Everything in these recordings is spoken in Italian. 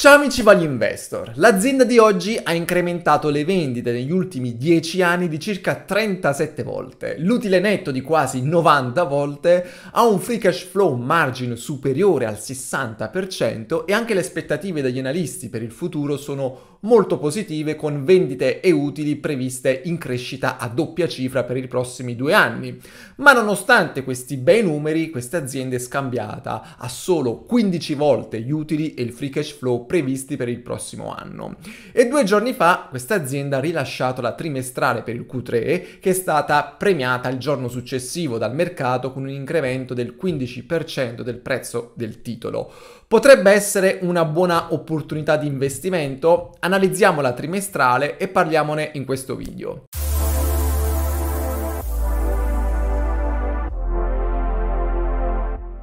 Ciao amici Value Investor, l'azienda di oggi ha incrementato le vendite negli ultimi 10 anni di circa 37 volte, l'utile netto di quasi 90 volte, ha un free cash flow margin superiore al 60% e anche le aspettative degli analisti per il futuro sono molto positive con vendite e utili previste in crescita a doppia cifra per i prossimi due anni. Ma nonostante questi bei numeri, questa azienda è scambiata a solo 15 volte gli utili e il free cash flow previsti per il prossimo anno. E due giorni fa questa azienda ha rilasciato la trimestrale per il Q3 che è stata premiata il giorno successivo dal mercato con un incremento del 15% del prezzo del titolo. Potrebbe essere una buona opportunità di investimento? Analizziamola trimestrale e parliamone in questo video.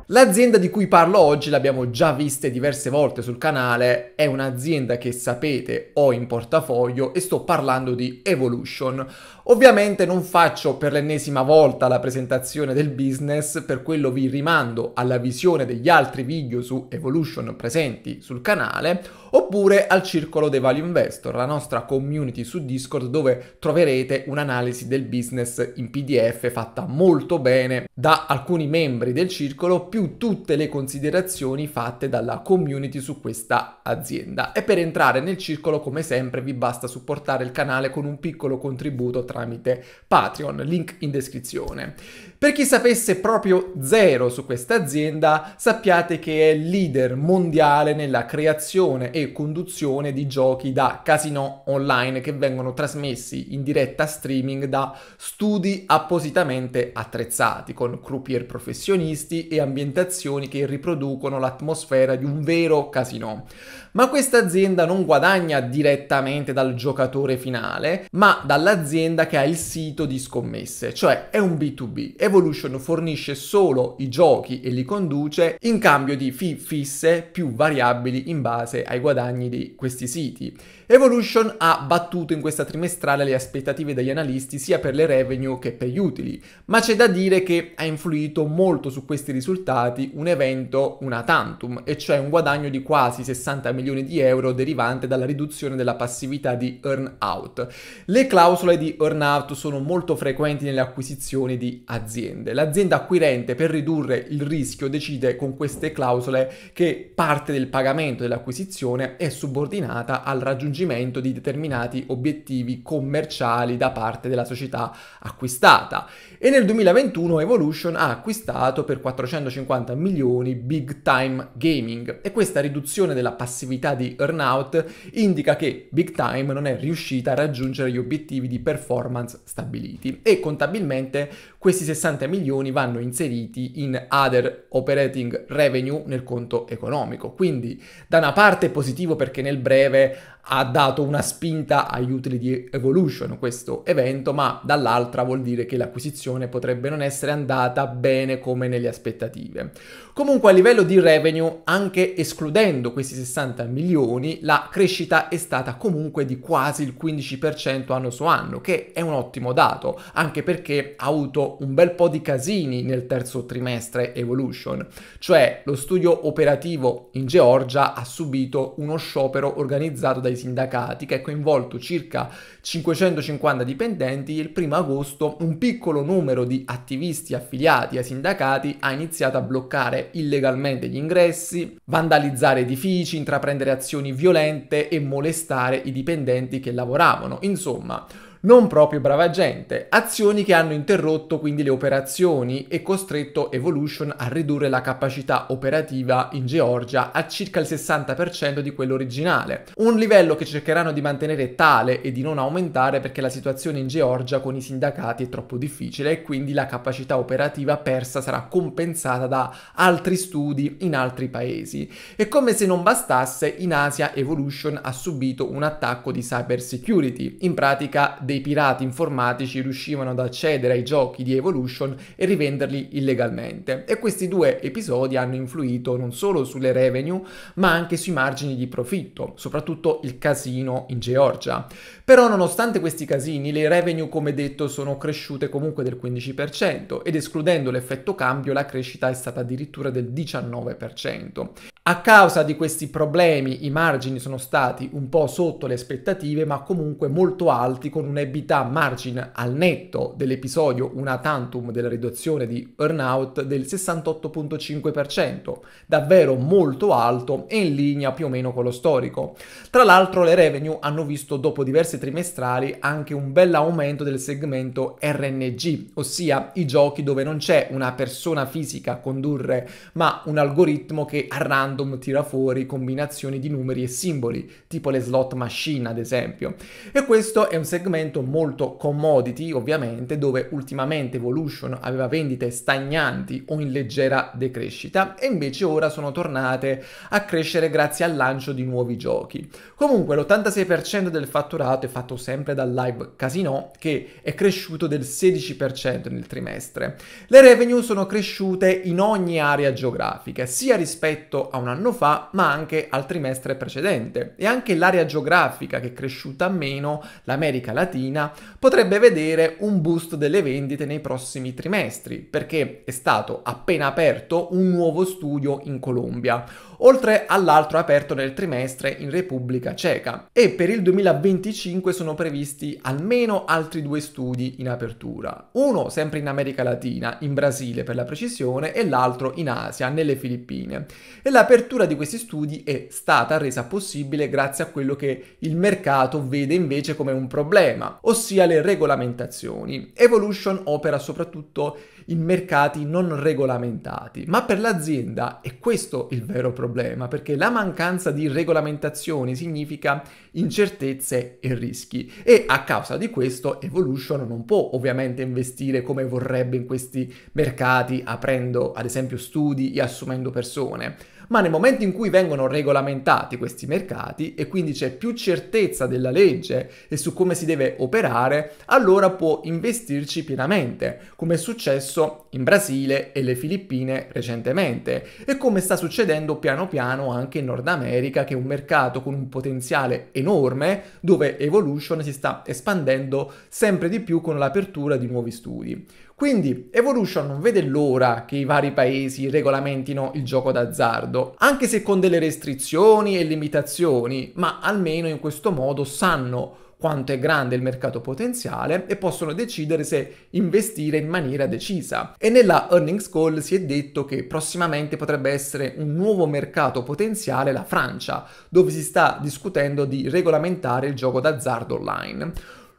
L'azienda di cui parlo oggi, l'abbiamo già vista diverse volte sul canale, è un'azienda che sapete ho in portafoglio e sto parlando di Evolution. Ovviamente non faccio per l'ennesima volta la presentazione del business, per quello vi rimando alla visione degli altri video su Evolution presenti sul canale oppure al circolo dei value investor, la nostra community su Discord dove troverete un'analisi del business in PDF fatta molto bene da alcuni membri del circolo più tutte le considerazioni fatte dalla community su questa azienda. E per entrare nel circolo come sempre vi basta supportare il canale con un piccolo contributo tramite Patreon, link in descrizione. Per chi sapesse proprio zero su questa azienda, sappiate che è leader mondiale nella creazione e conduzione di giochi da casino online che vengono trasmessi in diretta streaming da studi appositamente attrezzati con croupier professionisti e ambientazioni che riproducono l'atmosfera di un vero casino. Ma questa azienda non guadagna direttamente dal giocatore finale, ma dall'azienda che ha il sito di scommesse, cioè è un B2B. Evolution fornisce solo i giochi e li conduce in cambio di fee fisse più variabili in base ai guadagni guadagni di questi siti. Evolution ha battuto in questa trimestrale le aspettative degli analisti sia per le revenue che per gli utili, ma c'è da dire che ha influito molto su questi risultati un evento una tantum, e cioè un guadagno di quasi 60 milioni di euro derivante dalla riduzione della passività di earn out. Le clausole di earn out sono molto frequenti nelle acquisizioni di aziende. L'azienda acquirente per ridurre il rischio decide con queste clausole che parte del pagamento dell'acquisizione produzione è subordinata al raggiungimento di determinati obiettivi commerciali da parte della società acquistata. E nel 2021 Evolution ha acquistato per 450 milioni Big Time Gaming e questa riduzione della passività di earnout indica che Big Time non è riuscita a raggiungere gli obiettivi di performance stabiliti e contabilmente questi 60 milioni vanno inseriti in other operating revenue nel conto economico. Quindi da una parte positivamente positivo perché nel breve ha dato una spinta agli utili di Evolution questo evento, ma dall'altra vuol dire che l'acquisizione potrebbe non essere andata bene come nelle aspettative. Comunque a livello di revenue, anche escludendo questi 60 milioni, la crescita è stata comunque di quasi il 15% anno su anno, che è un ottimo dato, anche perché ha avuto un bel po' di casini nel terzo trimestre Evolution, cioè lo studio operativo in Georgia ha subito uno sciopero organizzato dai dai sindacati che ha coinvolto circa 550 dipendenti il 1 agosto un piccolo numero di attivisti affiliati ai sindacati ha iniziato a bloccare illegalmente gli ingressi, vandalizzare edifici, intraprendere azioni violente e molestare i dipendenti che lavoravano. Insomma, non proprio brava gente, azioni che hanno interrotto quindi le operazioni e costretto Evolution a ridurre la capacità operativa in Georgia a circa il 60% di quello originale, un livello che cercheranno di mantenere tale e di non aumentare perché la situazione in Georgia con i sindacati è troppo difficile e quindi la capacità operativa persa sarà compensata da altri studi in altri paesi. E come se non bastasse, in Asia Evolution ha subito un attacco di cyber security, in pratica dei dei pirati informatici riuscivano ad accedere ai giochi di Evolution e rivenderli illegalmente. E questi due episodi hanno influito non solo sulle revenue, ma anche sui margini di profitto, soprattutto il casino in Georgia. Però nonostante questi casini, le revenue come detto sono cresciute comunque del 15% ed escludendo l'effetto cambio la crescita è stata addirittura del 19%. A causa di questi problemi i margini sono stati un po' sotto le aspettative ma comunque molto alti con un un EBITDA margin al netto dell'episodio una tantum della riduzione di earnout del 68.5%, davvero molto alto e in linea più o meno con lo storico. Tra l'altro le revenue hanno visto dopo diverse trimestrali anche un bel aumento del segmento RNG, ossia i giochi dove non c'è una persona fisica a condurre, ma un algoritmo che a random tira fuori combinazioni di numeri e simboli, tipo le slot machine ad esempio. E questo è un segmento segmento molto commodity, ovviamente, dove ultimamente Evolution aveva vendite stagnanti o in leggera decrescita e invece ora sono tornate a crescere grazie al lancio di nuovi giochi. Comunque l'86% del fatturato è fatto sempre dal live casino che è cresciuto del 16% nel trimestre. Le revenue sono cresciute in ogni area geografica, sia rispetto a un anno fa, ma anche al trimestre precedente. E anche l'area geografica che è cresciuta meno, l'America Latina, Latina potrebbe vedere un boost delle vendite nei prossimi trimestri, perché è stato appena aperto un nuovo studio in Colombia oltre all'altro aperto nel trimestre in Repubblica Ceca. E per il 2025 sono previsti almeno altri due studi in apertura. Uno sempre in America Latina, in Brasile per la precisione, e l'altro in Asia, nelle Filippine. E l'apertura di questi studi è stata resa possibile grazie a quello che il mercato vede invece come un problema, ossia le regolamentazioni. Evolution opera soprattutto in mercati non regolamentati, ma per l'azienda è questo il vero problema problema, perché la mancanza di regolamentazioni significa incertezze e rischi e a causa di questo Evolution non può ovviamente investire come vorrebbe in questi mercati, aprendo ad esempio studi e assumendo persone ma nel momento in cui vengono regolamentati questi mercati e quindi c'è più certezza della legge e su come si deve operare, allora può investirci pienamente, come è successo in Brasile e le Filippine recentemente e come sta succedendo piano piano anche in Nord America, che è un mercato con un potenziale enorme dove Evolution si sta espandendo sempre di più con l'apertura di nuovi studi. Quindi Evolution non vede l'ora che i vari paesi regolamentino il gioco d'azzardo, anche se con delle restrizioni e limitazioni, ma almeno in questo modo sanno quanto è grande il mercato potenziale e possono decidere se investire in maniera decisa. E nella earnings call si è detto che prossimamente potrebbe essere un nuovo mercato potenziale la Francia, dove si sta discutendo di regolamentare il gioco d'azzardo online.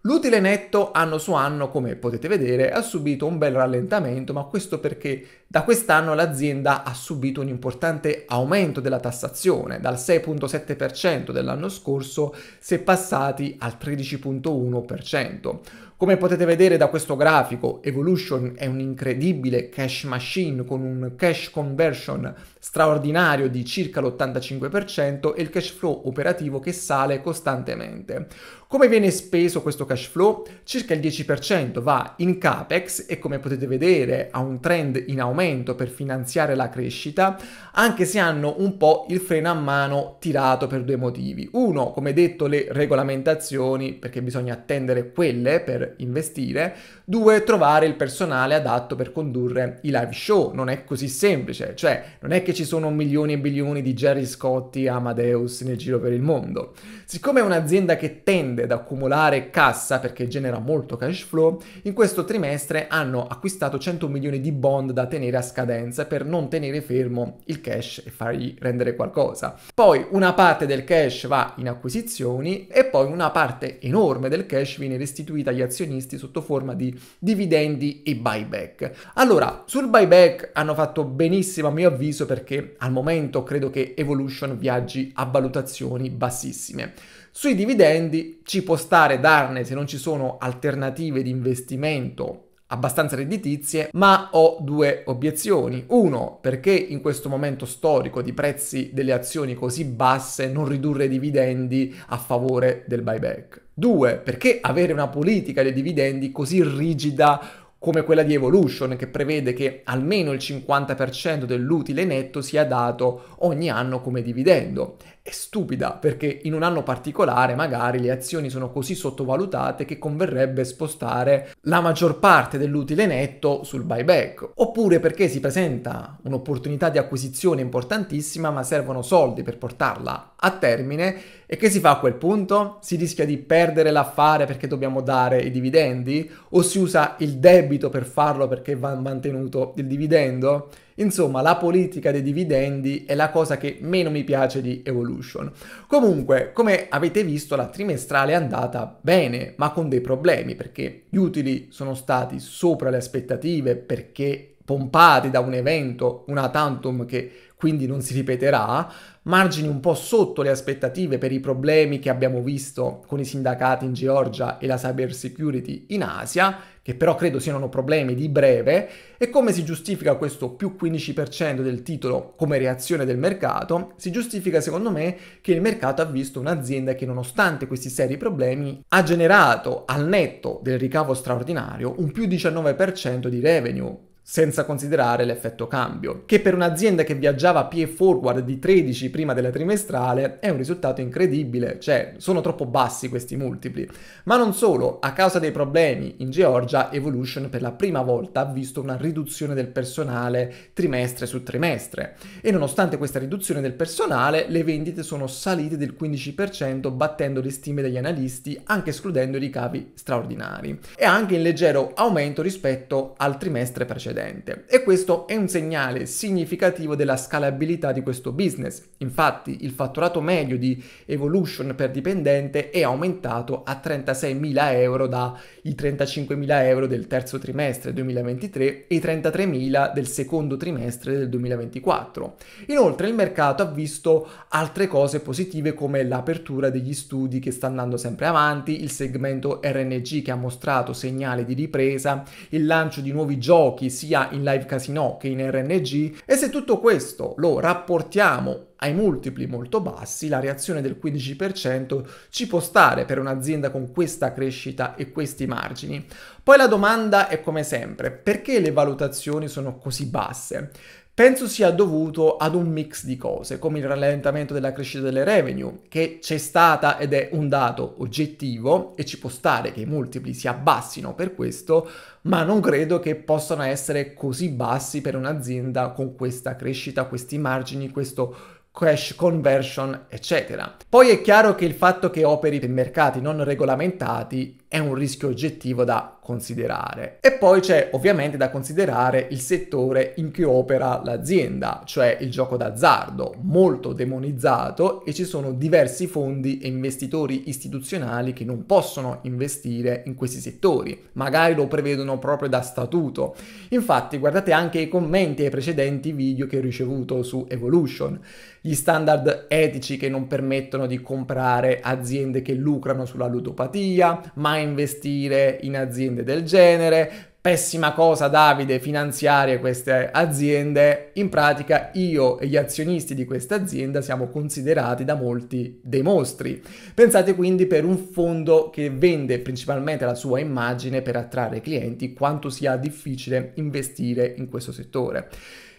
L'utile netto anno su anno, come potete vedere, ha subito un bel rallentamento, ma questo perché da quest'anno l'azienda ha subito un importante aumento della tassazione, dal 6.7% dell'anno scorso si è passati al 13.1%. Come potete vedere da questo grafico, Evolution è un'incredibile cash machine con un cash conversion straordinario di circa l'85% e il cash flow operativo che sale costantemente. Come viene speso questo cash flow? Circa il 10% va in capex e come potete vedere ha un trend in aumento per finanziare la crescita, anche se hanno un po' il freno a mano tirato per due motivi. Uno, come detto, le regolamentazioni, perché bisogna attendere quelle per investire. Due, trovare il personale adatto per condurre i live show. Non è così semplice, cioè non è che ci sono milioni e milioni di Jerry Scotti Amadeus nel giro per il mondo. Siccome è un'azienda che tende ad accumulare cassa perché genera molto cash flow, in questo trimestre hanno acquistato 100 milioni di bond da tenere a scadenza per non tenere fermo il cash e fargli rendere qualcosa. Poi una parte del cash va in acquisizioni e poi una parte enorme del cash viene restituita agli azionisti sotto forma di dividendi e buyback. Allora, sul buyback hanno fatto benissimo a mio avviso perché perché al momento credo che Evolution viaggi a valutazioni bassissime. Sui dividendi ci può stare darne se non ci sono alternative di investimento abbastanza redditizie, ma ho due obiezioni. Uno, perché in questo momento storico di prezzi delle azioni così basse non ridurre i dividendi a favore del buyback? Due, perché avere una politica dei dividendi così rigida come quella di Evolution che prevede che almeno il 50% dell'utile netto sia dato ogni anno come dividendo. È stupida perché in un anno particolare magari le azioni sono così sottovalutate che converrebbe spostare la maggior parte dell'utile netto sul buyback. Oppure perché si presenta un'opportunità di acquisizione importantissima ma servono soldi per portarla a termine e che si fa a quel punto? Si rischia di perdere l'affare perché dobbiamo dare i dividendi? O si usa il debito debito per farlo perché va mantenuto il dividendo? Insomma, la politica dei dividendi è la cosa che meno mi piace di Evolution. Comunque, come avete visto, la trimestrale è andata bene, ma con dei problemi, perché gli utili sono stati sopra le aspettative, perché pompati da un evento, una tantum che quindi non si ripeterà, margini un po' sotto le aspettative per i problemi che abbiamo visto con i sindacati in Georgia e la cyber security in Asia, che però credo siano problemi di breve, e come si giustifica questo più 15% del titolo come reazione del mercato? Si giustifica secondo me che il mercato ha visto un'azienda che nonostante questi seri problemi ha generato al netto del ricavo straordinario un più 19% di revenue senza considerare l'effetto cambio, che per un'azienda che viaggiava PE forward di 13 prima della trimestrale è un risultato incredibile, cioè sono troppo bassi questi multipli. Ma non solo, a causa dei problemi in Georgia, Evolution per la prima volta ha visto una riduzione del personale trimestre su trimestre e nonostante questa riduzione del personale le vendite sono salite del 15% battendo le stime degli analisti anche escludendo i ricavi straordinari e anche in leggero aumento rispetto al trimestre precedente precedente e questo è un segnale significativo della scalabilità di questo business. Infatti il fatturato medio di Evolution per dipendente è aumentato a 36.000 euro dai 35.000 euro del terzo trimestre 2023 e i 33.000 del secondo trimestre del 2024. Inoltre il mercato ha visto altre cose positive come l'apertura degli studi che sta andando sempre avanti, il segmento RNG che ha mostrato segnali di ripresa, il lancio di nuovi giochi sia sia in live casino che in RNG e se tutto questo lo rapportiamo ai multipli molto bassi, la reazione del 15% ci può stare per un'azienda con questa crescita e questi margini. Poi la domanda è come sempre, perché le valutazioni sono così basse? Penso sia dovuto ad un mix di cose, come il rallentamento della crescita delle revenue, che c'è stata ed è un dato oggettivo e ci può stare che i multipli si abbassino per questo, ma non credo che possano essere così bassi per un'azienda con questa crescita, questi margini, questo cash conversion, eccetera. Poi è chiaro che il fatto che operi in mercati non regolamentati è un rischio oggettivo da considerare. E poi c'è ovviamente da considerare il settore in cui opera l'azienda, cioè il gioco d'azzardo, molto demonizzato e ci sono diversi fondi e investitori istituzionali che non possono investire in questi settori, magari lo prevedono proprio da statuto. Infatti guardate anche i commenti ai precedenti video che ho ricevuto su Evolution, gli standard etici che non permettono di comprare aziende che lucrano sulla ludopatia, ma a investire in aziende del genere, pessima cosa Davide finanziare queste aziende, in pratica io e gli azionisti di questa azienda siamo considerati da molti dei mostri. Pensate quindi per un fondo che vende principalmente la sua immagine per attrarre clienti quanto sia difficile investire in questo settore.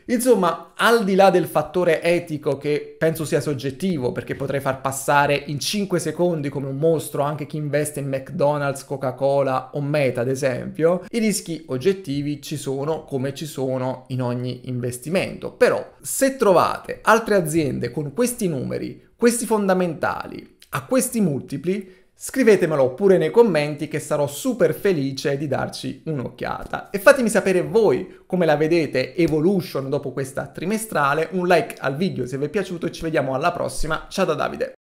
Insomma, al di là del fattore etico che penso sia soggettivo, perché potrei far passare in 5 secondi come un mostro anche chi investe in McDonald's, Coca-Cola o Meta, ad esempio, i rischi oggettivi ci sono come ci sono in ogni investimento. Però, se trovate altre aziende con questi numeri, questi fondamentali, a questi multipli, Scrivetemelo pure nei commenti che sarò super felice di darci un'occhiata. E fatemi sapere voi come la vedete Evolution dopo questa trimestrale, un like al video se vi è piaciuto e ci vediamo alla prossima. Ciao da Davide!